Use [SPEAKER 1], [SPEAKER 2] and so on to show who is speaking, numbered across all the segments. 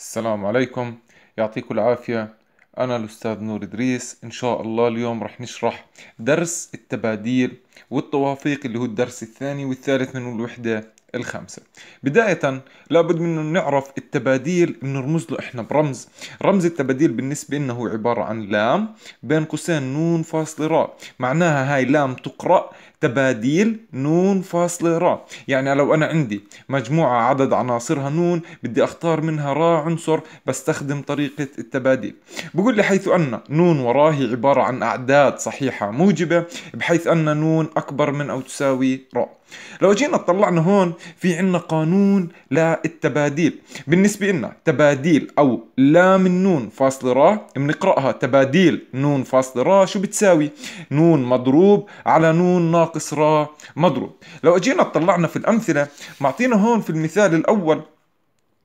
[SPEAKER 1] السلام عليكم يعطيكم العافية أنا الأستاذ نور إدريس إن شاء الله اليوم رح نشرح درس التباديل والتوافيق اللي هو الدرس الثاني والثالث من الوحدة الخامسة بداية لابد من نعرف التباديل بنرمز له احنا برمز رمز التباديل بالنسبة لنا هو عبارة عن لام بين قوسين نون فاصلة راء معناها هاي لام تقرأ تباديل نون فاصلة راء يعني لو أنا عندي مجموعة عدد عناصرها نون بدي أختار منها راء عنصر بستخدم طريقة التباديل بقول لي حيث أن نون وراء هي عبارة عن أعداد صحيحة موجبة بحيث أن نون أكبر من أو تساوي راء لو جينا طلعنا هون في عنا قانون للتباديل بالنسبة لنا تباديل أو لا من نون فاصل را بنقرأها تباديل نون فاصل را شو بتساوي نون مضروب على نون ناقص را مضروب لو اجينا طلعنا في الأمثلة معطينا هون في المثال الأول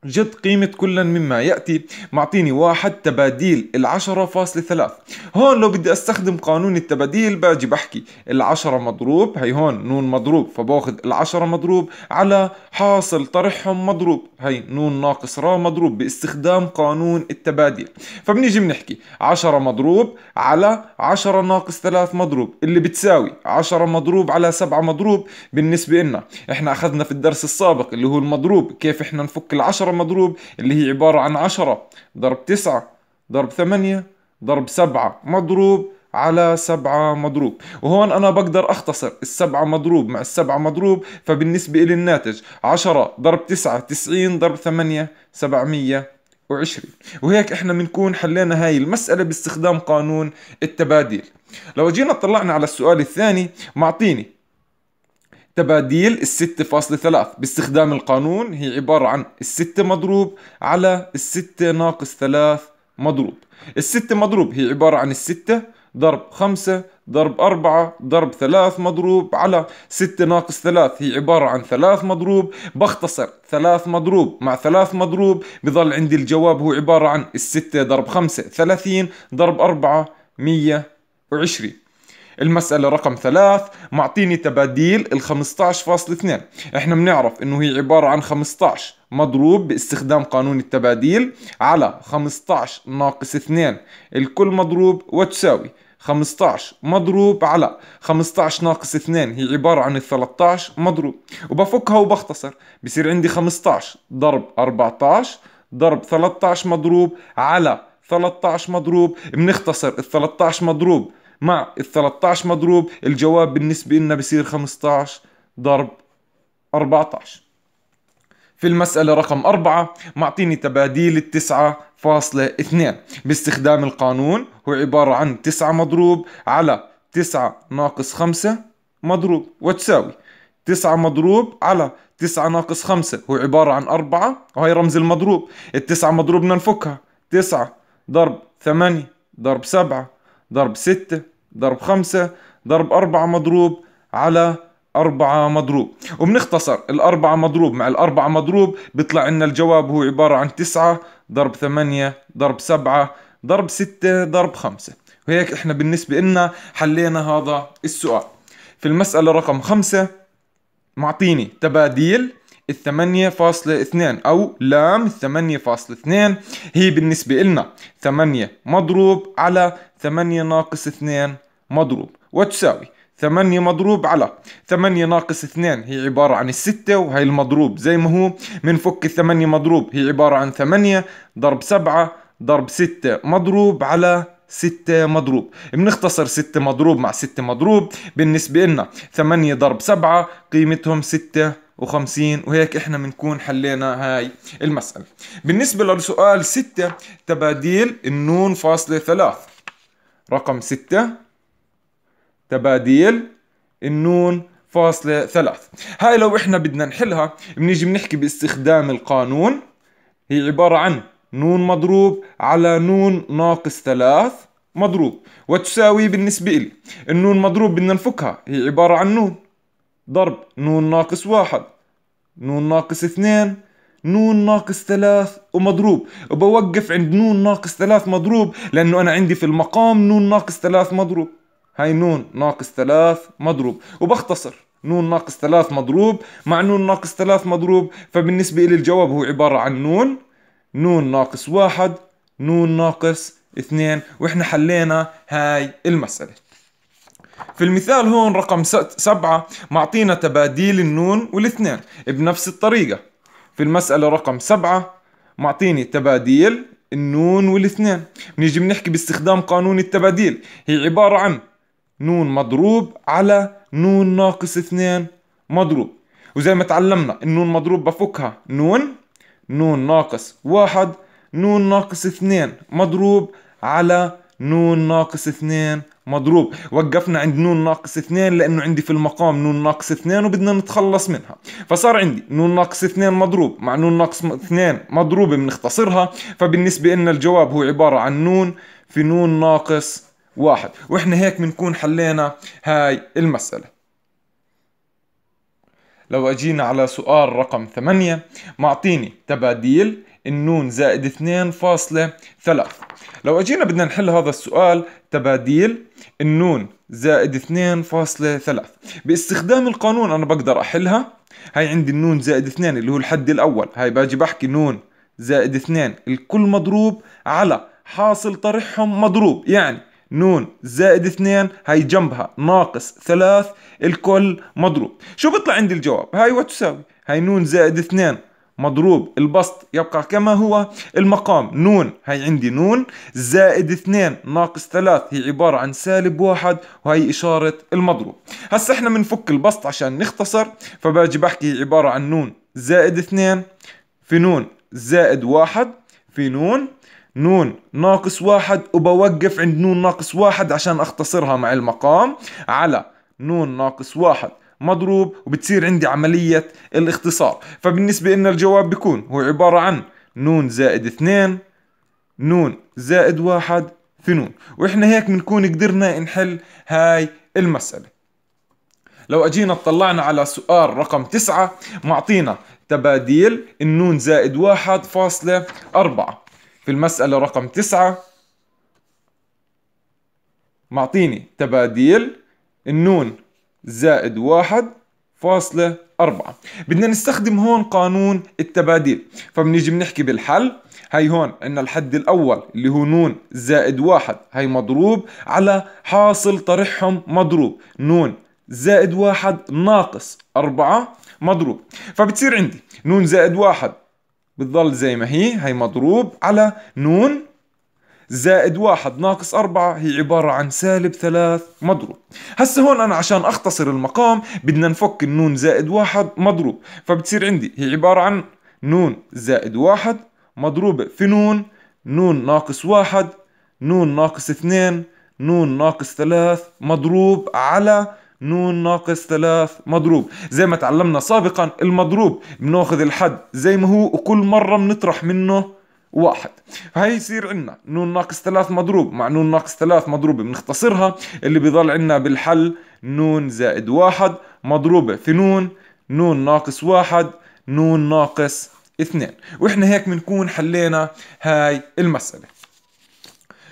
[SPEAKER 1] جد قيمة كل مما يأتي معطيني واحد تباديل العشرة فاصلة ثلاث هون لو بدي استخدم قانون التباديل باجي بحكي العشرة مضروب هي هون نون مضروب فباخذ العشرة مضروب على حاصل طرحهم مضروب هي نون ناقص را مضروب باستخدام قانون التباديل فبنيجي بنحكي عشرة مضروب على عشرة ناقص ثلاث مضروب اللي بتساوي عشرة مضروب على سبعة مضروب بالنسبة لنا احنا اخذنا في الدرس السابق اللي هو المضروب كيف احنا نفك العشرة مضروب اللي هي عبارة عن عشرة ضرب تسعة ضرب ثمانية ضرب سبعة مضروب على سبعة مضروب وهون أنا بقدر أختصر السبعة مضروب مع السبعة مضروب فبالنسبة إلي الناتج عشرة ضرب تسعة تسعين ضرب ثمانية سبعمية وعشرين وهيك احنا بنكون حلينا هاي المسألة باستخدام قانون التباديل لو جينا طلعنا على السؤال الثاني معطيني تباديل الستة فاصلة ثلاث باستخدام القانون هي عبارة عن الستة مضروب على الستة ناقص ثلاث مضروب الستة مضروب هي عبارة عن الستة ضرب خمسة ضرب أربعة ضرب ثلاث مضروب على ستة ناقص ثلاث هي عبارة عن ثلاث مضروب بختصر ثلاث مضروب مع ثلاث مضروب بظل عندي الجواب هو عبارة عن الستة ضرب خمسة ثلاثين ضرب أربعة مية وعشرين المسألة رقم ثلاث معطيني تباديل ال 15.2 احنا بنعرف انه هي عبارة عن 15 مضروب باستخدام قانون التباديل على 15 ناقص 2 الكل مضروب وتساوي 15 مضروب على 15 ناقص 2 هي عبارة عن ال 13 مضروب وبفكها وبختصر بصير عندي 15 ضرب 14 ضرب 13 مضروب على 13 مضروب بنختصر ال 13 مضروب مع ال 13 مضروب الجواب بالنسبة لنا بصير 15 ضرب 14 في المسألة رقم أربعة معطيني تباديل التسعة فاصلة اثنين باستخدام القانون هو عبارة عن تسعة مضروب على تسعة ناقص خمسة مضروب وتساوي تسعة مضروب على تسعة ناقص خمسة هو عبارة عن أربعة وهي رمز المضروب التسعة مضروب بدنا نفكها تسعة ضرب ثمانية ضرب سبعة ضرب ستة ضرب خمسة ضرب أربعة مضروب على أربعة مضروب وبنختصر الأربعة مضروب مع الأربعة مضروب بيطلع لنا الجواب هو عبارة عن تسعة ضرب ثمانية ضرب سبعة ضرب ستة ضرب خمسة وهيك احنا بالنسبة لنا حلينا هذا السؤال في المسألة رقم خمسة معطيني تباديل الثمانية فاصلة اثنين أو لام الثمانية فاصلة اثنين هي بالنسبة لنا ثمانية مضروب على ثمانية ناقص اثنين مضروب وتساوي 8 مضروب على 8 ناقص 2 هي عبارة عن الستة وهي المضروب زي ما هو منفك الثمانية مضروب هي عبارة عن 8 ضرب 7 ضرب 6 مضروب على 6 مضروب بنختصر 6 مضروب مع 6 مضروب بالنسبة لنا 8 ضرب 7 قيمتهم 6 وخمسين وهيك احنا بنكون حلينا هاي المسألة بالنسبة لسؤال ستة تباديل النون فاصلة ثلاث رقم ستة تباديل النون فاصلة ثلاث هاي لو احنا بدنا نحلها بنيجي بنحكي باستخدام القانون هي عبارة عن نون مضروب على نون ناقص ثلاث مضروب وتساوي بالنسبة لي النون مضروب بدنا نفكها هي عبارة عن نون ضرب نون ناقص واحد نون ناقص اثنين نون ناقص ثلاث ومضروب وبوقف عند نون ناقص ثلاث مضروب لأنه أنا عندي في المقام نون ناقص ثلاث مضروب هاي نون ناقص ثلاث مضروب وبختصر نون ناقص ثلاث مضروب مع نون ناقص ثلاث مضروب فبالنسبة إلي الجواب هو عبارة عن نون نون ناقص واحد نون ناقص اثنين وإحنا حلينا هاي المسألة في المثال هون رقم سبعة معطينا تباديل النون والاثنين بنفس الطريقة في المسألة رقم سبعة معطيني تباديل النون والاثنين بنيجي بنحكي باستخدام قانون التباديل هي عبارة عن نون مضروب على نون ناقص اثنين مضروب وزي ما تعلمنا النون مضروب بفكها نون نون ناقص واحد نون ناقص اثنين مضروب على نون ناقص اثنين مضروب وقفنا عند نون ناقص اثنين لانه عندي في المقام نون ناقص اثنين وبدنا نتخلص منها فصار عندي نون ناقص اثنين مضروب مع نون ناقص اثنين مضروبة بنختصرها فبالنسبة ان الجواب هو عبارة عن نون في نون ناقص واحد واحنا هيك بنكون حلينا هاي المسألة لو اجينا على سؤال رقم ثمانية معطيني تباديل النون زائد 2.3 لو اجينا بدنا نحل هذا السؤال تباديل النون زائد 2.3 باستخدام القانون انا بقدر احلها هاي عندي النون زائد 2 اللي هو الحد الاول هاي باجي بحكي نون زائد 2 الكل مضروب على حاصل طرحهم مضروب يعني نون زائد 2 هاي جنبها ناقص 3 الكل مضروب شو بيطلع عندي الجواب هاي وتساوي هاي نون زائد 2 مضروب البسط يبقى كما هو المقام نون هي عندي نون زائد اثنين ناقص ثلاث هي عبارة عن سالب واحد وهي إشارة المضروب هسا احنا بنفك البسط عشان نختصر فباجي بحكي عبارة عن نون زائد اثنين في نون زائد واحد في نون نون ناقص واحد وبوقف عند نون ناقص واحد عشان اختصرها مع المقام على نون ناقص واحد مضروب وبتصير عندي عملية الاختصار فبالنسبة لنا الجواب بيكون هو عبارة عن نون زائد اثنين نون زائد واحد في نون وإحنا هيك بنكون قدرنا نحل هاي المسألة لو اجينا اطلعنا على سؤال رقم تسعة معطينا تباديل النون زائد واحد فاصلة أربعة في المسألة رقم تسعة معطيني تباديل النون زائد واحد فاصلة أربعة بدنا نستخدم هون قانون التباديل فبنيجي بنحكي بالحل هي هون عندنا الحد الأول اللي هو نون زائد واحد هي مضروب على حاصل طرحهم مضروب نون زائد واحد ناقص أربعة مضروب فبتصير عندي نون زائد واحد بتضل زي ما هي هي مضروب على نون زائد واحد ناقص أربعة هي عبارة عن سالب ثلاث مضروب هسه هون أنا عشان أختصر المقام بدنا نفك النون زائد واحد مضروب فبتصير عندي هي عبارة عن نون زائد واحد مضروبة في نون نون ناقص واحد نون ناقص اثنين نون ناقص ثلاث مضروب على نون ناقص ثلاث مضروب زي ما تعلمنا سابقا المضروب بناخذ الحد زي ما هو وكل مرة بنطرح منه واحد فهي يصير عندنا نون ناقص ثلاث مضروب مع نون ناقص ثلاث مضروبة بنختصرها اللي بيضل عندنا بالحل نون زائد واحد مضروبة في نون نون ناقص واحد نون ناقص اثنين واحنا هيك بنكون حلينا هاي المسألة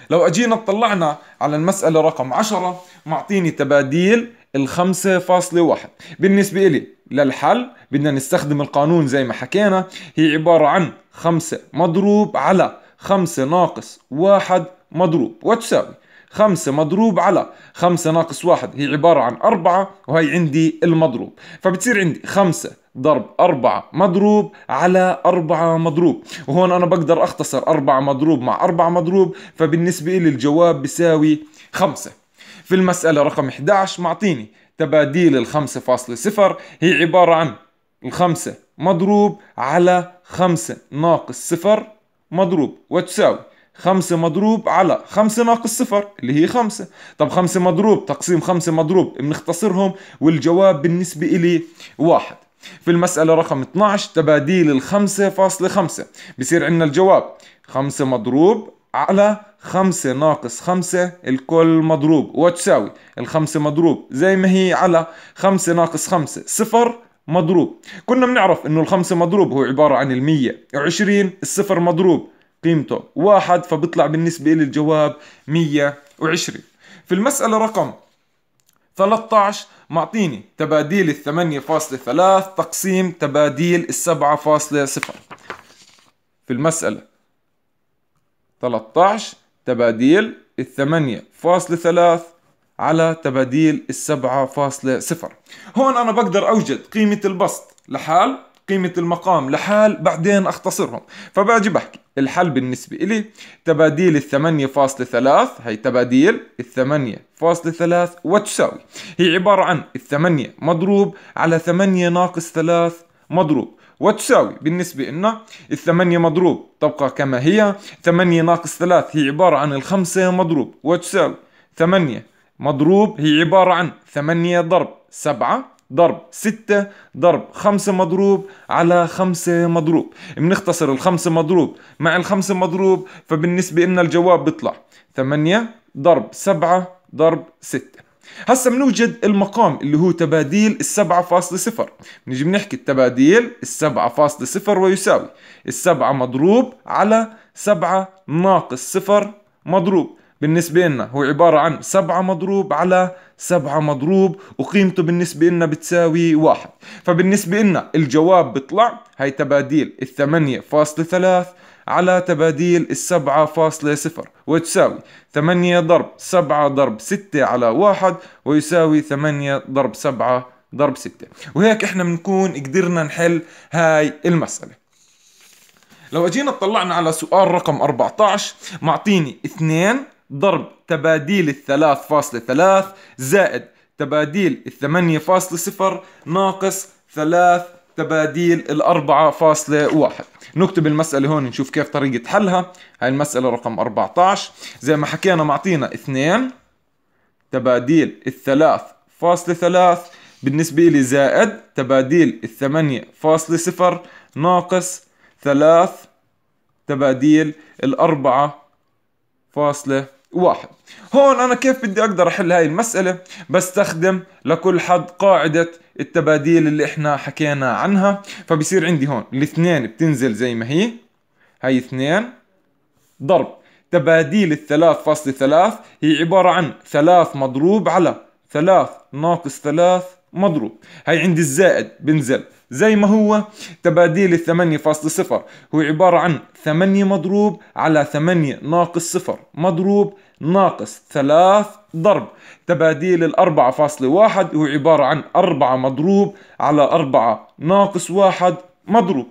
[SPEAKER 1] لو اجينا اطلعنا على المسألة رقم عشرة معطيني تباديل الخمسة فاصلة واحد بالنسبة إلي للحل بدنا نستخدم القانون زي ما حكينا هي عبارة عن خمسة مضروب على خمسة ناقص واحد مضروب وتساوي خمسة مضروب على خمسة ناقص واحد هي عبارة عن أربعة وهي عندي المضروب فبتصير عندي خمسة ضرب أربعة مضروب على أربعة مضروب وهون أنا بقدر أختصر أربعة مضروب مع أربعة مضروب فبالنسبة لي الجواب بيساوي خمسة في المسألة رقم 11 معطيني تباديل الخمسة فاصلة صفر هي عبارة عن الخمسة مضروب على خمسة ناقص صفر مضروب وتساوي خمسة مضروب على خمسة ناقص صفر اللي هي خمسة طب خمسة مضروب تقسيم خمسة مضروب بنختصرهم والجواب بالنسبة إلي واحد في المسألة رقم 12 تباديل الخمسة فاصلة خمسة بصير عندنا الجواب خمسة مضروب على خمسة ناقص خمسة الكل مضروب وتساوي الخمسة مضروب زي ما هي على خمسة ناقص خمسة صفر مضروب كنا بنعرف انه الخمسة مضروب هو عبارة عن المية وعشرين الصفر مضروب قيمته واحد فبطلع بالنسبة لي الجواب مية وعشرين في المسألة رقم 13 معطيني تباديل الثمانية فاصلة ثلاث تقسيم تباديل السبعة فاصلة صفر في المسألة 13 تباديل الثمانية فاصل ثلاث على تباديل السبعة فاصلة صفر هون أنا بقدر أوجد قيمة البسط لحال قيمة المقام لحال بعدين أختصرهم فباجي بحكي الحل بالنسبة إلي تباديل الثمانية فاصل ثلاث هي تباديل الثمانية فاصل ثلاث وتساوي هي عبارة عن الثمانية مضروب على ثمانية ناقص ثلاث مضروب وتساوي بالنسبة لنا الثمانية مضروب تبقى كما هي ثمانية ناقص ثلاث هي عبارة عن الخمسة مضروب وتساوي ثمانية مضروب هي عبارة عن ثمانية ضرب سبعة ضرب ستة ضرب خمسة مضروب على خمسة مضروب بنختصر الخمسة مضروب مع الخمسة مضروب فبالنسبة لنا الجواب بيطلع ثمانية ضرب سبعة ضرب ستة هسا بنوجد المقام اللي هو تباديل السبعة فاصلة صفر بنجي بنحكي التباديل السبعة فاصلة صفر ويساوي السبعة مضروب على سبعة ناقص صفر مضروب بالنسبة لنا هو عبارة عن سبعة مضروب على سبعة مضروب وقيمته بالنسبة لنا بتساوي واحد فبالنسبة لنا الجواب بيطلع هاي تباديل الثمانية فاصلة ثلاث على تباديل السبعة فاصلة صفر وتساوي 8 ضرب 7 ضرب 6 على 1 ويساوي 8 ضرب 7 ضرب 6 وهيك احنا بنكون قدرنا نحل هاي المسألة لو اجينا اطلعنا على سؤال رقم 14 معطيني 2 ضرب تباديل الثلاث فاصلة ثلاث زائد تباديل الثمانية فاصلة صفر ناقص ثلاث تباديل الأربعة فاصلة واحد نكتب المسألة هون نشوف كيف طريقة حلها هاي المسألة رقم 14 زي ما حكينا معطينا اثنين تباديل الثلاث فاصلة ثلاث بالنسبة لي زائد تباديل الثمانية فاصلة صفر ناقص ثلاث تباديل الأربعة فاصلة واحد هون أنا كيف بدي أقدر أحل هاي المسألة بستخدم لكل حد قاعدة التباديل اللي إحنا حكينا عنها فبصير عندي هون الاثنين بتنزل زي ما هي هاي اثنين ضرب تباديل الثلاث فاصل ثلاث هي عبارة عن ثلاث مضروب على ثلاث ناقص ثلاث مضروب هاي عندي الزائد بنزل زي ما هو تباديل الثمانية فاصل صفر هو عبارة عن ثمانية مضروب على ثمانية ناقص صفر مضروب ناقص ثلاث ضرب تباديل الأربعة فاصل واحد هو عبارة عن أربعة مضروب على أربعة ناقص واحد مضروب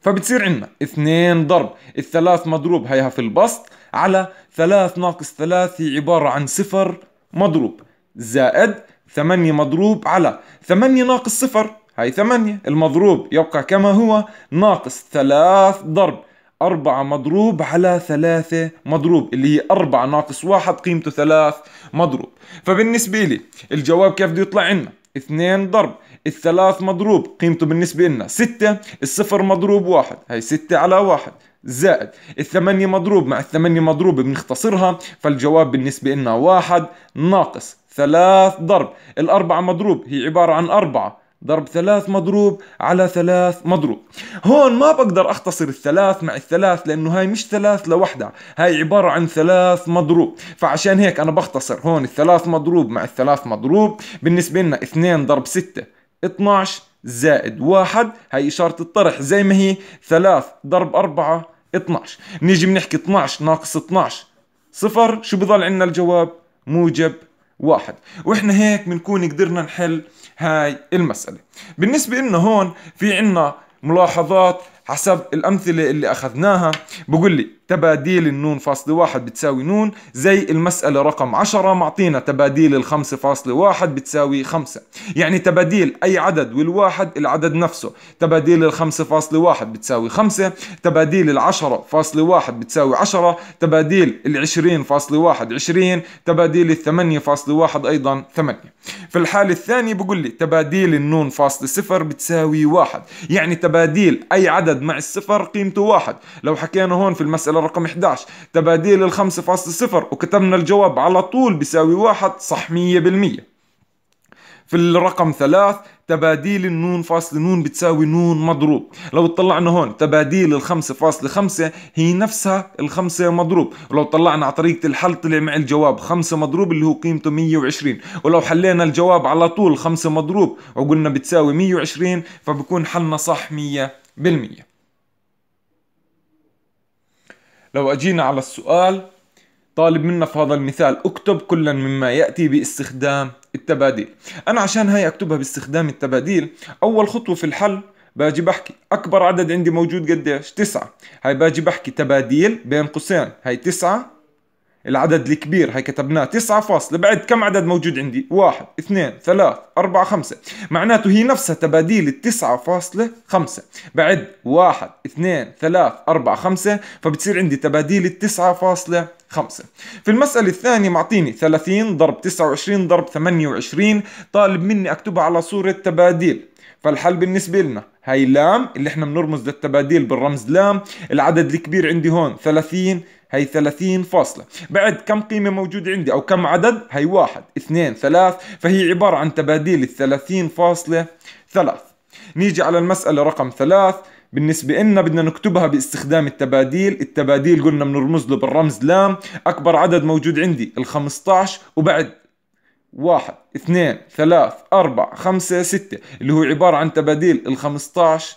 [SPEAKER 1] فبتصير عندنا اثنين ضرب الثلاث مضروب هيها في البسط على ثلاث ناقص ثلاث هي عبارة عن صفر مضروب زائد ثمانية مضروب على ثمانية ناقص صفر هاي ثمانية المضروب يبقى كما هو ناقص ثلاث ضرب أربعة مضروب على ثلاثة مضروب اللي هي أربعة ناقص واحد قيمته ثلاث مضروب فبالنسبة لي الجواب كيف بده يطلع عنا اثنين ضرب الثلاث مضروب قيمته بالنسبة لنا ستة الصفر مضروب واحد هاي ستة على واحد زائد الثمانية مضروب مع الثمانية مضروب بنختصرها فالجواب بالنسبة لنا واحد ناقص ثلاث ضرب الأربعة مضروب هي عبارة عن أربعة ضرب ثلاث مضروب على ثلاث مضروب هون ما بقدر أختصر الثلاث مع الثلاث لأنه هاي مش ثلاث لوحدها هاي عبارة عن ثلاث مضروب فعشان هيك أنا بختصر هون الثلاث مضروب مع الثلاث مضروب بالنسبة لنا 2 ضرب 6 12 زائد واحد هاي إشارة الطرح زي ما هي ثلاث ضرب أربعة 12 نيجي بنحكي 12 ناقص 12 صفر شو بضل عندنا الجواب موجب واحد وإحنا هيك بنكون قدرنا نحل هاي المسألة بالنسبة لنا هون في عنا ملاحظات حسب الأمثلة اللي أخذناها بقول لي تباديل النون فاصلة واحد بتساوي نون زي المسألة رقم عشرة معطينا تباديل الخمسة فاصلة واحد بتساوي خمسة يعني تباديل أي عدد والواحد العدد نفسه تباديل الخمسة فاصلة واحد بتساوي خمسة تباديل العشرة فاصلة واحد بتساوي عشرة تباديل العشرين فاصلة واحد عشرين تباديل الثمانية فاصلة واحد أيضا ثمانية في الحالة الثانية بقول لي تباديل النون فاصلة صفر بتساوي واحد يعني تباديل أي عدد مع الصفر قيمته واحد لو حكينا هون في المسألة الرقم 11 تباديل ال 5.0 وكتبنا الجواب على طول بيساوي واحد صح 100% في الرقم ثلاث تباديل النون فاصل نون بتساوي نون مضروب لو طلعنا هون تباديل الخمسة فاصل خمسة هي نفسها الخمسة مضروب ولو طلعنا على طريقة الحل طلع مع الجواب خمسة مضروب اللي هو قيمته 120 ولو حلينا الجواب على طول خمسة مضروب وقلنا بتساوي 120 فبكون حلنا صح 100% لو أجينا على السؤال طالب منا في هذا المثال اكتب كلا مما يأتي باستخدام التباديل أنا عشان هاي أكتبها باستخدام التباديل أول خطوة في الحل باجي بحكي أكبر عدد عندي موجود قديش تسعة هاي باجي بحكي تباديل بين قوسين هاي تسعة العدد الكبير هي كتبناه تسعة فاصلة بعد كم عدد موجود عندي واحد اثنين ثلاث أربعة خمسة معناته هي نفسها تباديل التسعة فاصلة خمسة بعد واحد اثنين ثلاث أربعة خمسة فبتصير عندي تباديل التسعة فاصلة خمسة في المسألة الثانية معطيني 30 ضرب 29 ضرب 28 طالب مني أكتبها على صورة تباديل فالحل بالنسبة لنا هاي لام اللي احنا بنرمز للتباديل بالرمز لام العدد الكبير عندي هون 30 هي 30 فاصلة بعد كم قيمة موجودة عندي أو كم عدد هي واحد اثنين ثلاث فهي عبارة عن تباديل الثلاثين فاصلة ثلاث نيجي على المسألة رقم ثلاث بالنسبة لنا بدنا نكتبها باستخدام التباديل التباديل قلنا بنرمز له بالرمز لام أكبر عدد موجود عندي ال 15 وبعد واحد اثنين ثلاث أربع خمسة ستة اللي هو عبارة عن تباديل ال 15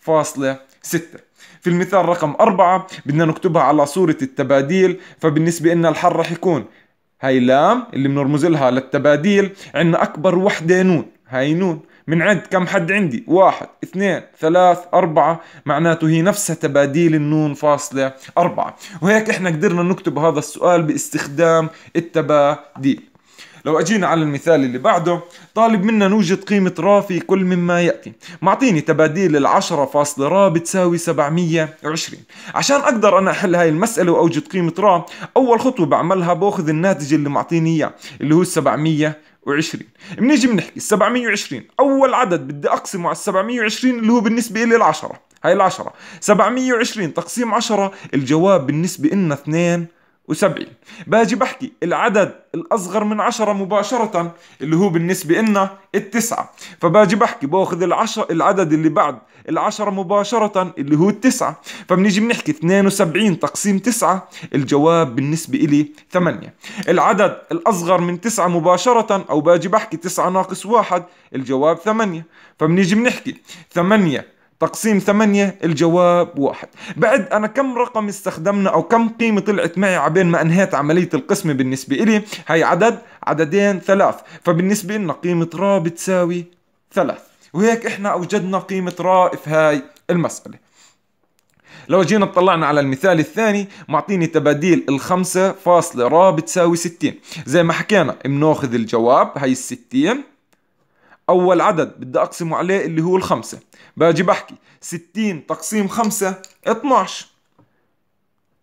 [SPEAKER 1] فاصلة ستة في المثال رقم أربعة بدنا نكتبها على صورة التباديل فبالنسبة لنا الحل رح يكون هاي لام اللي بنرمز لها للتباديل عندنا أكبر وحدة نون هاي نون من عد كم حد عندي واحد اثنين ثلاث أربعة معناته هي نفسها تباديل النون فاصلة أربعة وهيك احنا قدرنا نكتب هذا السؤال باستخدام التباديل لو اجينا على المثال اللي بعده طالب منا نوجد قيمة را في كل مما يأتي معطيني تباديل العشرة فاصلة را بتساوي 720 عشان اقدر انا احل هاي المسألة واوجد قيمة را اول خطوة بعملها باخذ الناتج اللي معطيني اياه اللي هو 720 بنيجي بنحكي 720 اول عدد بدي اقسمه على 720 اللي هو بالنسبه لي العشرة هاي العشرة 720 تقسيم 10 الجواب بالنسبه لنا 2 وسبعين باجي بحكي العدد الأصغر من عشرة مباشرة اللي هو بالنسبة لنا التسعة فباجي بحكي باخذ العشر العدد اللي بعد العشرة مباشرة اللي هو التسعة فبنيجي بنحكي 72 تقسيم 9 الجواب بالنسبة إلي 8 العدد الأصغر من 9 مباشرة أو باجي بحكي 9 ناقص 1 الجواب 8 فبنيجي بنحكي 8 تقسيم ثمانية الجواب واحد بعد أنا كم رقم استخدمنا أو كم قيمة طلعت معي عبين ما أنهيت عملية القسمة بالنسبة إلي هي عدد عددين ثلاث فبالنسبة لنا قيمة را بتساوي ثلاث وهيك إحنا أوجدنا قيمة را في هاي المسألة لو جينا اطلعنا على المثال الثاني معطيني تباديل الخمسة فاصلة را بتساوي ستين زي ما حكينا بناخذ الجواب هي الستين أول عدد بدي أقسمه عليه اللي هو الخمسة باجي بحكي 60 تقسيم خمسة 12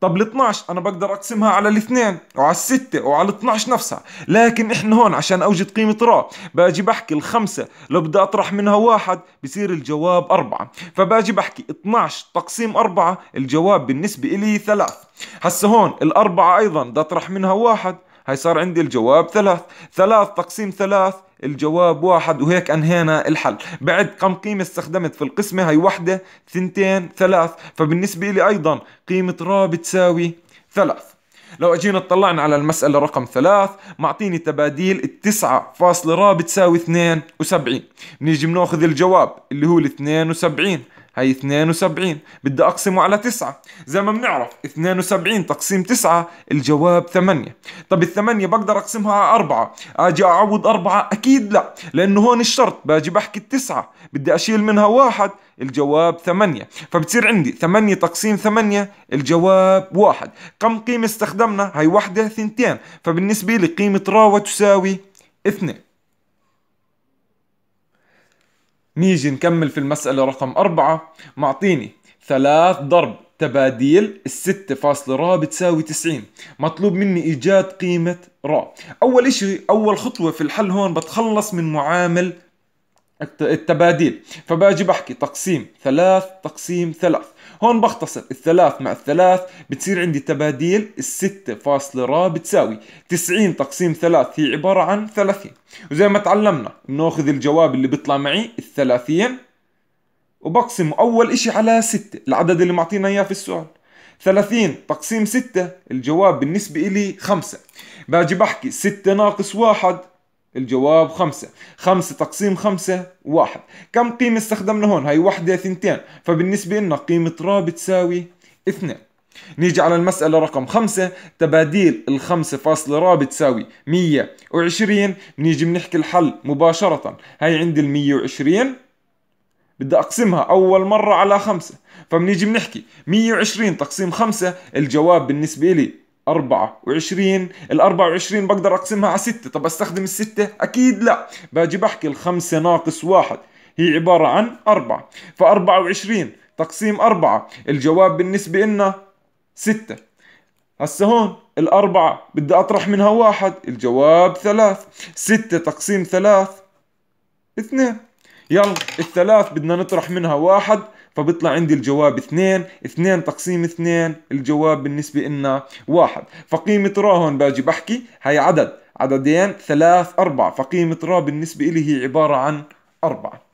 [SPEAKER 1] طب ال 12 انا بقدر اقسمها على الاثنين وعلى الستة وعلى ال 12 نفسها لكن احنا هون عشان اوجد قيمة را باجي بحكي الخمسة لو بدي اطرح منها واحد بصير الجواب أربعة فباجي بحكي 12 تقسيم أربعة الجواب بالنسبة إلي ثلاث هسه هون الأربعة أيضا بدي أطرح منها واحد هاي صار عندي الجواب ثلاث ثلاث تقسيم ثلاث الجواب واحد وهيك انهينا الحل بعد كم قيمة استخدمت في القسمة هاي وحدة ثنتين ثلاث فبالنسبة لي ايضا قيمة را بتساوي ثلاث لو اجينا اطلعنا على المسألة رقم ثلاث معطيني تباديل التسعة فاصل را بتساوي اثنين وسبعين بنيجي بناخذ الجواب اللي هو الاثنين وسبعين هي 72 بدي أقسمه على 9 زي ما بنعرف 72 تقسيم 9 الجواب 8 طب 8 بقدر أقسمها على 4 أجي أعوض 4 أكيد لا لأنه هون الشرط باجي بحكي التسعة بدي أشيل منها واحد الجواب 8 فبتصير عندي 8 تقسيم 8 الجواب 1 كم قيمة استخدمنا هي وحدة ثنتين فبالنسبة لي قيمة راوة تساوي 2 نيجي نكمل في المسألة رقم أربعة معطيني ثلاث ضرب تباديل الستة فاصلة را بتساوي تسعين مطلوب مني إيجاد قيمة را أول إشي أول خطوة في الحل هون بتخلص من معامل التباديل فباجي بحكي تقسيم ثلاث تقسيم ثلاث هون بختصر الثلاث مع الثلاث بتصير عندي تباديل الستة فاصلة را بتساوي تسعين تقسيم ثلاث هي عبارة عن ثلاثين وزي ما تعلمنا بناخذ الجواب اللي بيطلع معي الثلاثين وبقسمه أول إشي على ستة العدد اللي معطينا إياه في السؤال 30 تقسيم 6 الجواب بالنسبة إلي 5 باجي بحكي 6 ناقص 1 الجواب خمسة خمسة تقسيم خمسة واحد كم قيمة استخدمنا هون هاي واحدة ثنتين فبالنسبة لنا قيمة را بتساوي اثنين نيجي على المسألة رقم خمسة تباديل الخمسة فاصلة را بتساوي مية وعشرين نيجي بنحكي الحل مباشرة هاي عندي المية وعشرين بدي أقسمها أول مرة على خمسة فبنيجي بنحكي مية وعشرين تقسيم خمسة الجواب بالنسبة لي أربعة وعشرين الأربعة وعشرين بقدر أقسمها على ستة طب أستخدم الستة أكيد لا باجي بحكي الخمسة ناقص واحد هي عبارة عن أربعة ف وعشرين تقسيم أربعة الجواب بالنسبة لنا ستة هسه هون الأربعة بدي أطرح منها واحد الجواب ثلاث ستة تقسيم ثلاث اثنين يلا الثلاث بدنا نطرح منها واحد فبيطلع عندي الجواب 2 2 تقسيم 2 الجواب بالنسبة لنا 1 فقيمة را هون باجي بحكي هي عدد عددين ثلاث 4 فقيمة را بالنسبة إلي هي عبارة عن 4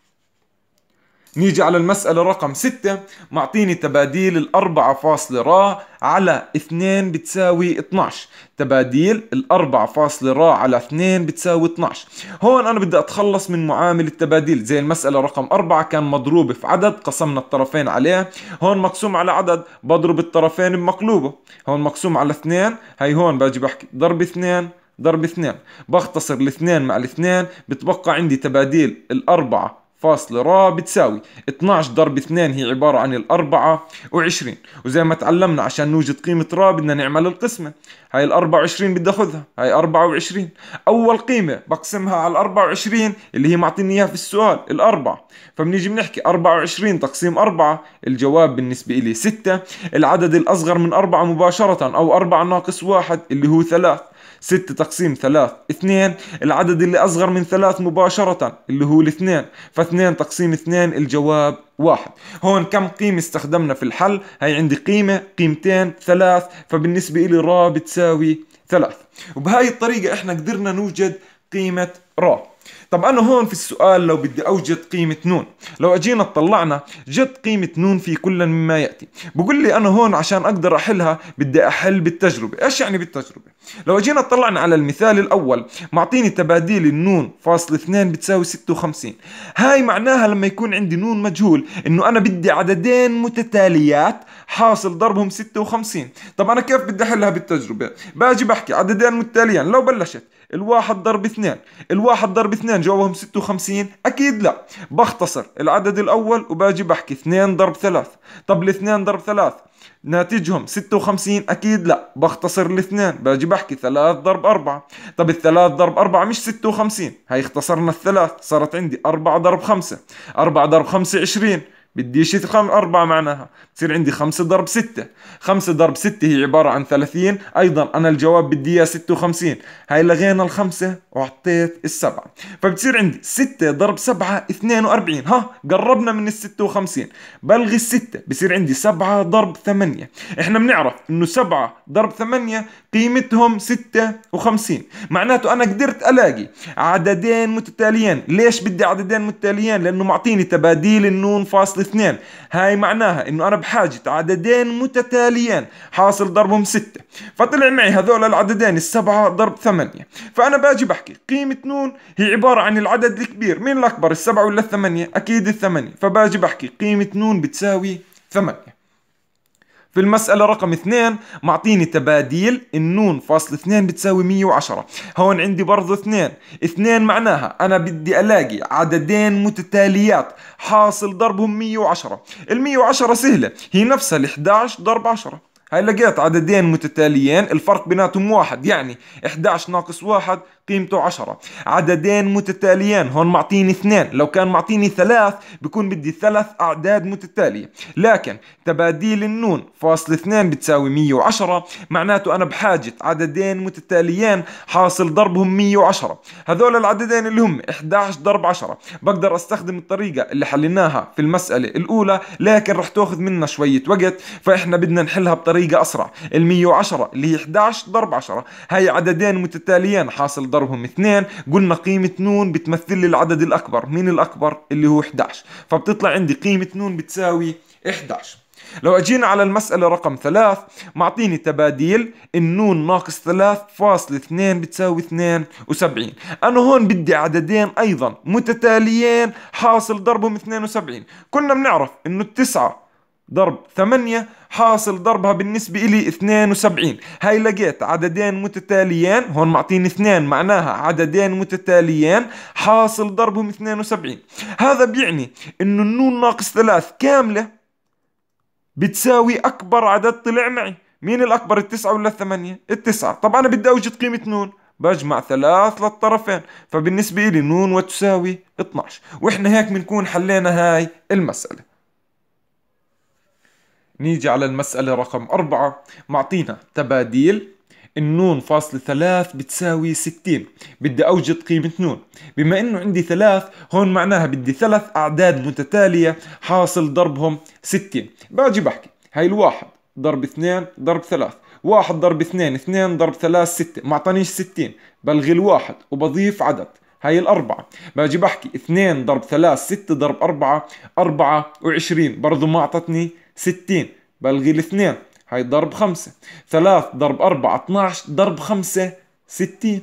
[SPEAKER 1] نيجي على المسألة رقم 6 معطيني تباديل الأربعة فاصلة را على 2 بتساوي 12 تباديل الأربعة فاصلة را على 2 بتساوي 12 هون أنا بدي أتخلص من معامل التباديل زي المسألة رقم 4 كان مضروب في عدد قسمنا الطرفين عليه هون مقسوم على عدد بضرب الطرفين بمقلوبه هون مقسوم على 2 هي هون باجي بحكي ضرب 2 ضرب 2 بختصر الاثنين مع الاثنين بتبقى عندي تباديل الأربعة فاصلة را بتساوي 12 ضرب 2 هي عبارة عن الأربعة وعشرين وزي ما تعلمنا عشان نوجد قيمة را بدنا نعمل القسمة هاي الأربعة وعشرين بدي أخذها هاي أربعة وعشرين أول قيمة بقسمها على الأربعة وعشرين اللي هي معطيني إياها في السؤال الأربعة فبنيجي بنحكي أربعة وعشرين تقسيم أربعة الجواب بالنسبة إلي ستة العدد الأصغر من أربعة مباشرة أو أربعة ناقص واحد اللي هو ثلاث 6 تقسيم 3 2 العدد اللي أصغر من 3 مباشرة اللي هو الاثنين ف2 تقسيم 2 الجواب 1 هون كم قيمة استخدمنا في الحل هي عندي قيمة قيمتين 3 فبالنسبة إلي را بتساوي 3 وبهاي الطريقة احنا قدرنا نوجد قيمة را طب أنا هون في السؤال لو بدي أوجد قيمة نون لو أجينا طلعنا جد قيمة نون في كل مما يأتي بقول لي أنا هون عشان أقدر أحلها بدي أحل بالتجربة إيش يعني بالتجربة لو أجينا طلعنا على المثال الأول معطيني تباديل النون فاصل اثنين بتساوي 56 هاي معناها لما يكون عندي نون مجهول إنه أنا بدي عددين متتاليات حاصل ضربهم 56 طب أنا كيف بدي أحلها بالتجربة باجي بحكي عددين متتاليين لو بلشت الواحد ضرب اثنين الواحد ضرب اثنين بدنا نجاوبهم 56 اكيد لا بختصر العدد الاول وباجي بحكي 2 ضرب 3 طب ال2 ضرب 3 ناتجهم 56 اكيد لا بختصر الاثنين باجي بحكي 3 ضرب 4 طب ال3 ضرب 4 مش 56 هي اختصرنا الثلاث صارت عندي 4 ضرب 5 4 ضرب 5 20 بدي شيء خم... أربعة معناها بصير عندي خمسة ضرب ستة خمسة ضرب ستة هي عبارة عن ثلاثين أيضا أنا الجواب بدي إياه ستة وخمسين هاي لغينا الخمسة وعطيت السبعة فبتصير عندي ستة ضرب سبعة اثنين وأربعين ها قربنا من الستة وخمسين بلغي الستة بصير عندي سبعة ضرب ثمانية احنا بنعرف إنه سبعة ضرب ثمانية قيمتهم ستة وخمسين معناته أنا قدرت ألاقي عددين متتاليين ليش بدي عددين متتاليين لأنه معطيني تباديل النون فاصلة اثنين هاي معناها انه انا بحاجة عددين متتاليين حاصل ضربهم ستة فطلع معي هذول العددين السبعة ضرب ثمانية فانا باجي بحكي قيمة نون هي عبارة عن العدد الكبير مين الاكبر السبعة ولا الثمانية اكيد الثمانية فباجي بحكي قيمة نون بتساوي ثمانية في المسألة رقم اثنين معطيني تباديل النون فاصل اثنين بتساوي 110 هون عندي برضو اثنين اثنين معناها أنا بدي ألاقي عددين متتاليات حاصل ضربهم 110 ال 110 سهلة هي نفسها ال 11 ضرب 10 هاي لقيت عددين متتاليين الفرق بيناتهم واحد يعني 11 ناقص واحد قيمته 10 عددين متتاليين هون معطيني اثنين لو كان معطيني ثلاث بكون بدي ثلاث أعداد متتالية لكن تباديل النون فاصل اثنين بتساوي 110 معناته أنا بحاجة عددين متتاليين حاصل ضربهم 110 هذول العددين اللي هم 11 ضرب 10 بقدر أستخدم الطريقة اللي حليناها في المسألة الأولى لكن رح تاخذ منا شوية وقت فإحنا بدنا نحلها بطريقة أسرع ال 110 اللي هي 11 ضرب 10 هي عددين متتاليين حاصل ضربهم اثنين قلنا قيمة نون بتمثل لي العدد الأكبر مين الأكبر اللي هو 11 فبتطلع عندي قيمة نون بتساوي 11 لو اجينا على المسألة رقم ثلاث معطيني تباديل النون ناقص ثلاث فاصل اثنين بتساوي اثنين وسبعين أنا هون بدي عددين أيضا متتاليين حاصل ضربهم اثنين وسبعين كنا بنعرف إنه التسعة ضرب 8 حاصل ضربها بالنسبة إلي 72 هاي لقيت عددين متتاليين هون معطيني اثنين معناها عددين متتاليين حاصل ضربهم 72 هذا بيعني إنه النون ناقص 3 كاملة بتساوي أكبر عدد طلع معي مين الأكبر التسعة ولا الثمانية التسعة طب أنا بدي أوجد قيمة نون بجمع ثلاث للطرفين فبالنسبة لي نون وتساوي 12 وإحنا هيك بنكون حلينا هاي المسألة نيجي على المسألة رقم أربعة معطينا تباديل النون فاصل ثلاث بتساوي ستين بدي أوجد قيمة نون بما أنه عندي ثلاث هون معناها بدي ثلاث أعداد متتالية حاصل ضربهم ستين باجي بحكي هاي الواحد ضرب اثنين ضرب ثلاث واحد ضرب اثنين اثنين ضرب ثلاث ستة ما اعطانيش ستين بلغي الواحد وبضيف عدد هاي الأربعة باجي بحكي اثنين ضرب ثلاث ستة ضرب أربعة أربعة وعشرين برضو ما أعطتني 60 بلغي الاثنين هاي ضرب خمسة ثلاث ضرب أربعة 12 ضرب خمسة 60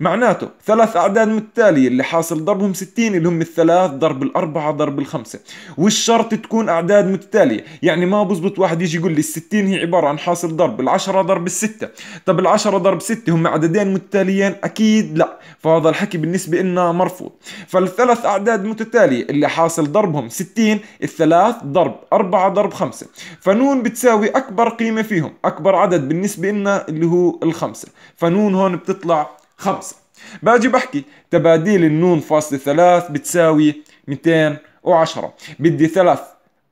[SPEAKER 1] معناته ثلاث أعداد متتالية اللي حاصل ضربهم 60 اللي هم الثلاث ضرب الأربعة ضرب الخمسة والشرط تكون أعداد متتالية يعني ما بزبط واحد يجي يقول لي الستين هي عبارة عن حاصل ضرب العشرة ضرب الستة طب العشرة ضرب ستة هم عددين متتاليين أكيد لا فهذا الحكي بالنسبة لنا مرفوض فالثلاث أعداد متتالية اللي حاصل ضربهم 60 الثلاث ضرب اربعه ضرب خمسه فنون بتساوي أكبر قيمة فيهم أكبر عدد بالنسبة لنا اللي هو الخمسة فنون هون بتطلع خمسة باجي بحكي تباديل النون فاصلة ثلاث بتساوي 210 بدي ثلاث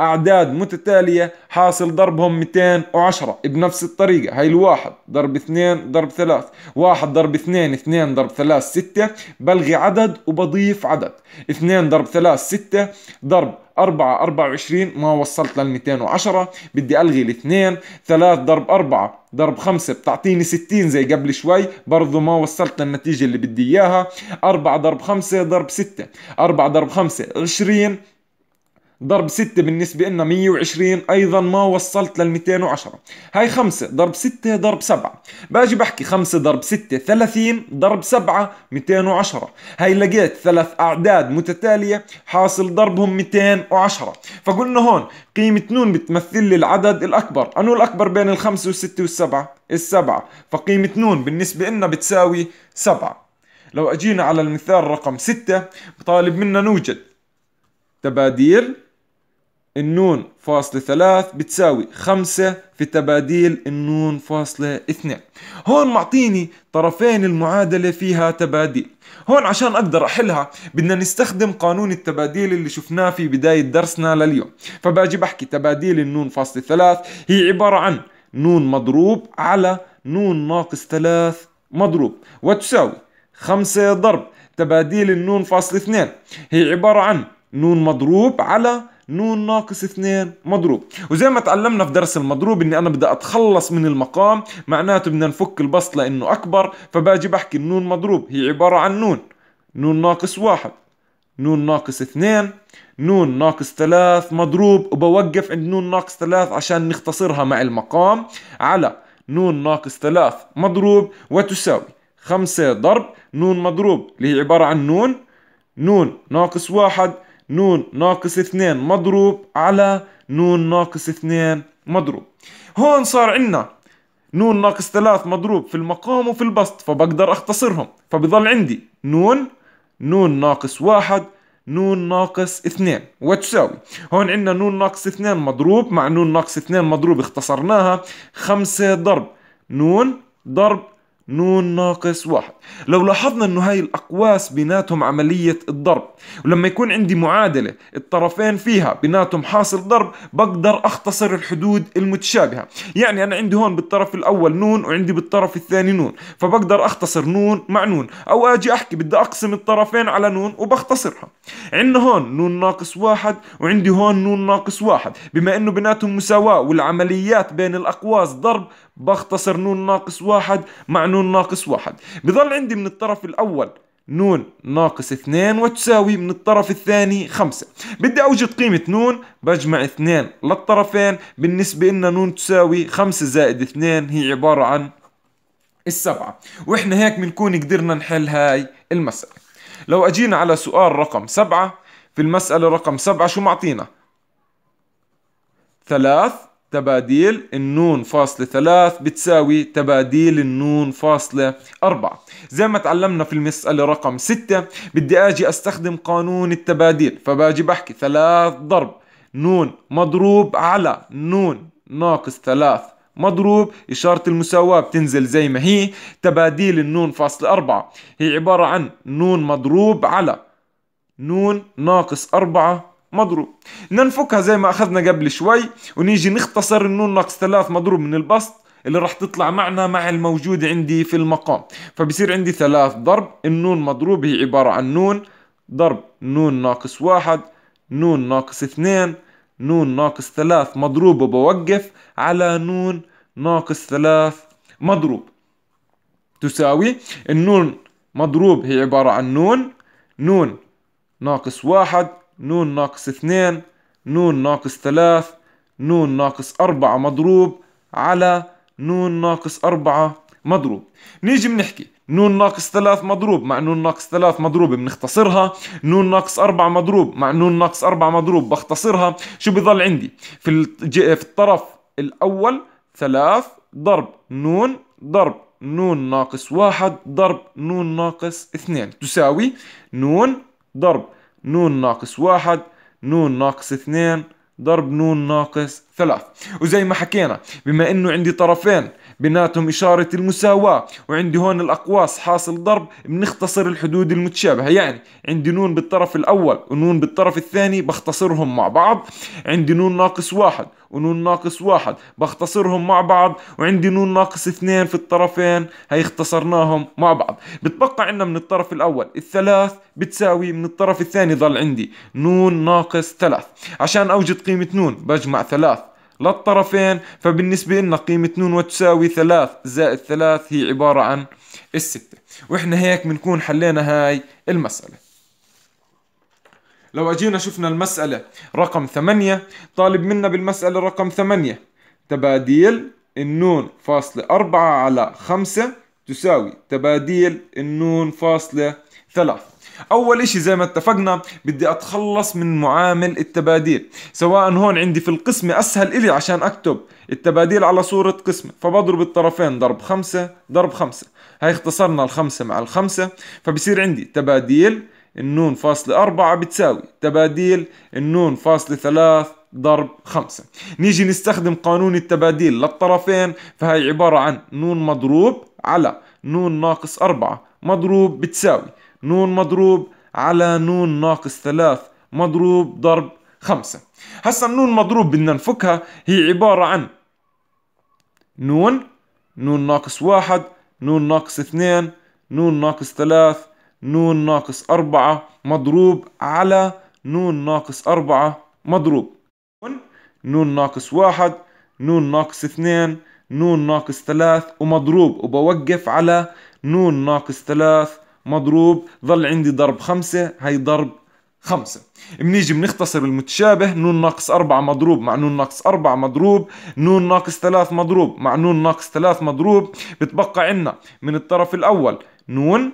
[SPEAKER 1] أعداد متتالية حاصل ضربهم 210 بنفس الطريقة هاي الواحد ضرب اثنين ضرب ثلاث واحد ضرب اثنين اثنين ضرب ثلاث ستة بلغي عدد وبضيف عدد اثنين ضرب ثلاث ستة ضرب أربعة أربعة وعشرين ما وصلت للميتين وعشرة بدي ألغي الاثنين ثلاث ضرب أربعة ضرب خمسة بتعطيني ستين زي قبل شوي برضو ما وصلت للنتيجة اللي بدي إياها أربعة ضرب خمسة ضرب ستة أربعة ضرب خمسة عشرين ضرب 6 بالنسبة لنا 120 أيضا ما وصلت لل 210 هاي 5 ضرب 6 ضرب 7 باجي بحكي 5 ضرب 6 30 ضرب 7 210 هاي لقيت ثلاث أعداد متتالية حاصل ضربهم 210 فقلنا هون قيمة نون بتمثل لي العدد الأكبر أنو الأكبر بين الخمسة والستة والسبعة السبعة فقيمة نون بالنسبة لنا بتساوي 7 لو أجينا على المثال رقم 6 طالب منا نوجد تباديل النون فاصلة ثلاث بتساوي خمسة في تباديل النون فاصلة اثنين هون معطيني طرفين المعادلة فيها تباديل هون عشان أقدر أحلها بدنا نستخدم قانون التباديل اللي شفناه في بداية درسنا لليوم فباجي بحكي تباديل النون فاصلة ثلاث هي عبارة عن نون مضروب على نون ناقص ثلاث مضروب وتساوي خمسة ضرب تباديل النون فاصلة اثنين هي عبارة عن نون مضروب على نون ناقص اثنين مضروب وزي ما تعلمنا في درس المضروب اني انا بدي اتخلص من المقام معناته بدنا نفك البسط لانه اكبر فباجي بحكي النون مضروب هي عبارة عن نون نون ناقص واحد نون ناقص اثنين نون ناقص ثلاث مضروب وبوقف عند نون ناقص ثلاث عشان نختصرها مع المقام على نون ناقص ثلاث مضروب وتساوي خمسة ضرب نون مضروب اللي هي عبارة عن نون نون ناقص واحد نون ناقص اثنين مضروب على نون ناقص اثنين مضروب هون صار عندنا نون ناقص ثلاث مضروب في المقام وفي البسط فبقدر اختصرهم فبضل عندي نون نون ناقص واحد نون ناقص اثنين وتساوي هون عندنا نون ناقص اثنين مضروب مع نون ناقص اثنين مضروب اختصرناها خمسة ضرب نون ضرب نون ناقص واحد لو لاحظنا انه هاي الاقواس بيناتهم عملية الضرب ولما يكون عندي معادلة الطرفين فيها بيناتهم حاصل ضرب بقدر اختصر الحدود المتشابهة يعني انا عندي هون بالطرف الاول نون وعندي بالطرف الثاني نون فبقدر اختصر نون مع نون او اجي احكي بدي اقسم الطرفين على نون وبختصرها عندنا هون نون ناقص واحد وعندي هون نون ناقص واحد بما انه بيناتهم مساواة والعمليات بين الاقواس ضرب بختصر نون ناقص واحد مع نون ناقص واحد بظل عندي من الطرف الأول نون ناقص اثنان وتساوي من الطرف الثاني خمسة بدي أوجد قيمة نون بجمع اثنان للطرفين بالنسبة إن نون تساوي خمسة زائد اثنان هي عبارة عن السبعة وإحنا هيك بنكون قدرنا نحل هاي المسألة لو أجينا على سؤال رقم سبعة في المسألة رقم سبعة شو معطينا ثلاث تباديل النون فاصلة ثلاث بتساوي تباديل النون فاصلة أربعة زي ما تعلمنا في المسألة رقم ستة بدي أجي أستخدم قانون التباديل فباجي بحكي ثلاث ضرب نون مضروب على نون ناقص ثلاث مضروب إشارة المساواة بتنزل زي ما هي تباديل النون فاصلة أربعة هي عبارة عن نون مضروب على نون ناقص أربعة مضروب ننفكها زي ما اخذنا قبل شوي ونيجي نختصر النون ناقص ثلاث مضروب من البسط اللي راح تطلع معنا مع الموجود عندي في المقام فبصير عندي ثلاث ضرب النون مضروب هي عبارة عن نون ضرب نون ناقص واحد نون ناقص اثنين نون ناقص ثلاث مضروب وبوقف على نون ناقص ثلاث مضروب تساوي النون مضروب هي عبارة عن نون نون ناقص واحد نون ناقص اثنين نون ناقص ثلاث نون ناقص أربعة مضروب على نون ناقص أربعة مضروب نيجي بنحكي نون ناقص ثلاث مضروب مع نون ناقص ثلاث مضروبة بنختصرها نون ناقص أربعة مضروب مع نون ناقص أربعة مضروب بختصرها شو بضل عندي في, في الطرف الأول ثلاث ضرب نون ضرب نون ناقص واحد ضرب نون ناقص اثنين تساوي نون ضرب نون ناقص واحد نون ناقص اثنين ضرب نون ناقص ثلاث وزي ما حكينا بما انه عندي طرفين بيناتهم إشارة المساواة وعندي هون الأقواس حاصل ضرب بنختصر الحدود المتشابهة يعني عندي نون بالطرف الأول ونون بالطرف الثاني بختصرهم مع بعض عندي نون ناقص واحد ونون ناقص واحد بختصرهم مع بعض وعندي نون ناقص اثنين في الطرفين هي اختصرناهم مع بعض بتبقى عندنا من الطرف الأول الثلاث بتساوي من الطرف الثاني ظل عندي نون ناقص ثلاث عشان أوجد قيمة نون بجمع ثلاث للطرفين فبالنسبة لنا قيمة نون وتساوي ثلاث زائد ثلاث هي عبارة عن الستة وإحنا هيك بنكون حلينا هاي المسألة لو أجينا شفنا المسألة رقم ثمانية طالب منا بالمسألة رقم ثمانية تباديل النون فاصلة أربعة على خمسة تساوي تباديل النون فاصلة ثلاثة اول اشي زي ما اتفقنا بدي اتخلص من معامل التباديل سواء هون عندي في القسمة اسهل الي عشان اكتب التباديل على صورة قسمة فبضرب الطرفين ضرب خمسة ضرب خمسة هاي اختصرنا الخمسة مع الخمسة فبصير عندي تباديل النون فاصلة أربعة بتساوي تباديل النون فاصلة ثلاث ضرب خمسة نيجي نستخدم قانون التباديل للطرفين فهي عبارة عن نون مضروب على نون ناقص أربعة مضروب بتساوي نون مضروب على نون ناقص ثلاث مضروب ضرب خمسة هسا النون مضروب بدنا نفكها هي عبارة عن نون نون ناقص واحد نون ناقص اثنين نون ناقص ثلاث نون ناقص أربعة مضروب على نون ناقص أربعة مضروب نون ناقص واحد نون ناقص اثنين نون ناقص ثلاث ومضروب وبوقف على نون ناقص ثلاث مضروب ظل عندي ضرب خمسة هي ضرب خمسة بنيجي بنختصر المتشابه نون ناقص أربعة مضروب مع نون ناقص أربعة مضروب نون ناقص ثلاث مضروب مع نون ناقص ثلاث مضروب بتبقى عنا من الطرف الأول نون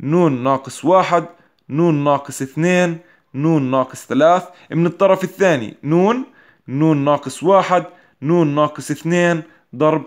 [SPEAKER 1] نون ناقص واحد نون ناقص اثنين نون ناقص ثلاث من الطرف الثاني نون نون ناقص واحد نون ناقص اثنين ضرب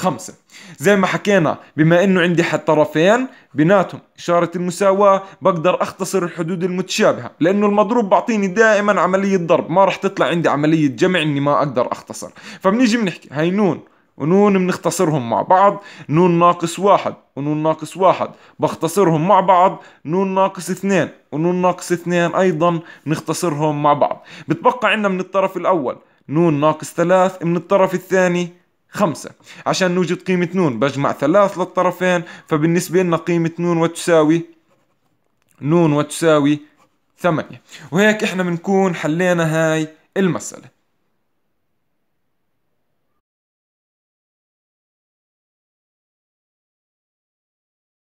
[SPEAKER 1] خمسة زي ما حكينا بما انه عندي حد طرفين بيناتهم إشارة المساواة بقدر أختصر الحدود المتشابهة لأنه المضروب بعطيني دائما عملية ضرب ما راح تطلع عندي عملية جمع إني ما أقدر أختصر فبنيجي بنحكي هاي نون ونون بنختصرهم مع بعض نون ناقص واحد ونون ناقص واحد بختصرهم مع بعض نون ناقص اثنين ونون ناقص اثنين أيضا بنختصرهم مع بعض بتبقى عندنا من الطرف الأول نون ناقص ثلاث من الطرف الثاني خمسة عشان نوجد قيمة نون بجمع ثلاث للطرفين فبالنسبة لنا قيمة نون وتساوي نون وتساوي ثمانية وهيك احنا بنكون حلينا هاي المسألة